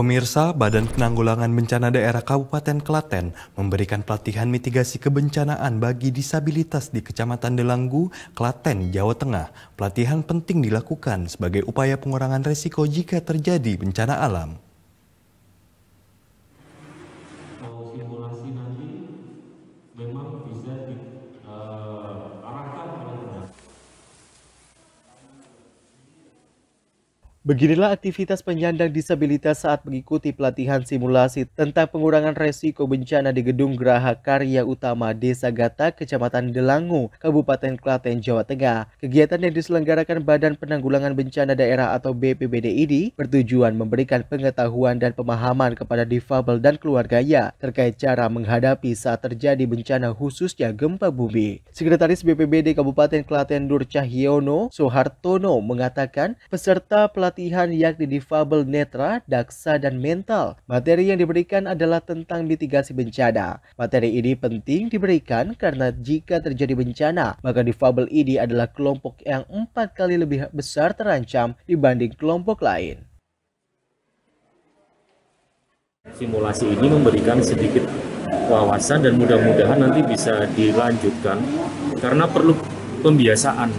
Pemirsa, Badan Penanggulangan Bencana Daerah Kabupaten Klaten memberikan pelatihan mitigasi kebencanaan bagi disabilitas di Kecamatan Delanggu, Klaten, Jawa Tengah. Pelatihan penting dilakukan sebagai upaya pengurangan resiko jika terjadi bencana alam. Beginilah aktivitas penyandang disabilitas saat mengikuti pelatihan simulasi tentang pengurangan resiko bencana di Gedung Geraha Karya Utama Desa Gata, Kecamatan Delangu, Kabupaten Klaten, Jawa Tengah. Kegiatan yang diselenggarakan Badan Penanggulangan Bencana Daerah atau BPBD ini bertujuan memberikan pengetahuan dan pemahaman kepada difabel dan keluarganya terkait cara menghadapi saat terjadi bencana khususnya gempa bumi. Sekretaris BPBD Kabupaten Klaten Nur Cahyono Soehartono mengatakan peserta pelatihan pelatihan yakni difabel netra, daksa, dan mental. Materi yang diberikan adalah tentang mitigasi bencana. Materi ini penting diberikan karena jika terjadi bencana, maka difabel ini adalah kelompok yang empat kali lebih besar terancam dibanding kelompok lain. Simulasi ini memberikan sedikit wawasan dan mudah-mudahan nanti bisa dilanjutkan karena perlu pembiasaan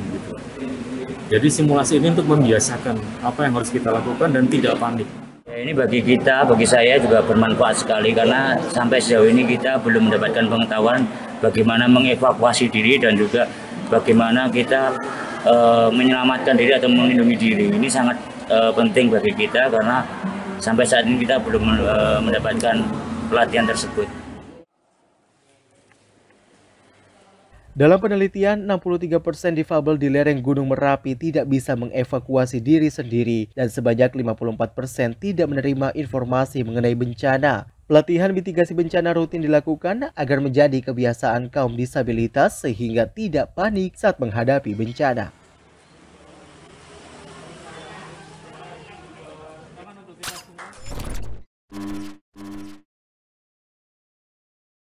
jadi simulasi ini untuk membiasakan apa yang harus kita lakukan dan tidak panik. Ya, ini bagi kita, bagi saya juga bermanfaat sekali karena sampai sejauh ini kita belum mendapatkan pengetahuan bagaimana mengevakuasi diri dan juga bagaimana kita e, menyelamatkan diri atau melindungi diri. Ini sangat e, penting bagi kita karena sampai saat ini kita belum e, mendapatkan pelatihan tersebut. Dalam penelitian, 63% difabel di lereng Gunung Merapi tidak bisa mengevakuasi diri sendiri dan sebanyak 54% tidak menerima informasi mengenai bencana. Pelatihan mitigasi bencana rutin dilakukan agar menjadi kebiasaan kaum disabilitas sehingga tidak panik saat menghadapi bencana.